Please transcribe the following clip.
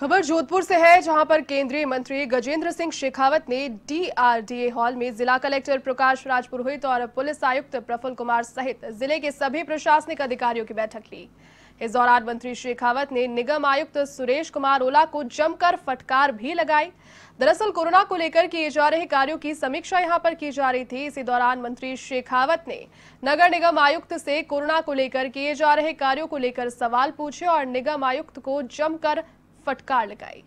खबर जोधपुर से है जहां पर केंद्रीय मंत्री गजेंद्र सिंह शेखावत ने डीआरडीए हॉल में जिला कलेक्टर प्रकाश राजपुरोहित और पुलिस आयुक्त प्रफुल कुमार सहित जिले के सभी प्रशासनिक अधिकारियों की बैठक ली इस दौरान मंत्री शेखावत ने निगम आयुक्त सुरेश कुमार ओला को जमकर फटकार भी लगाई दरअसल कोरोना को लेकर किए जा रहे कार्यों की समीक्षा यहां पर की जा रही थी इसी दौरान मंत्री शेखावत ने नगर निगम आयुक्त से कोरोना को लेकर किए जा रहे कार्यों को लेकर सवाल पूछे और निगम आयुक्त को जमकर फटकार लगाई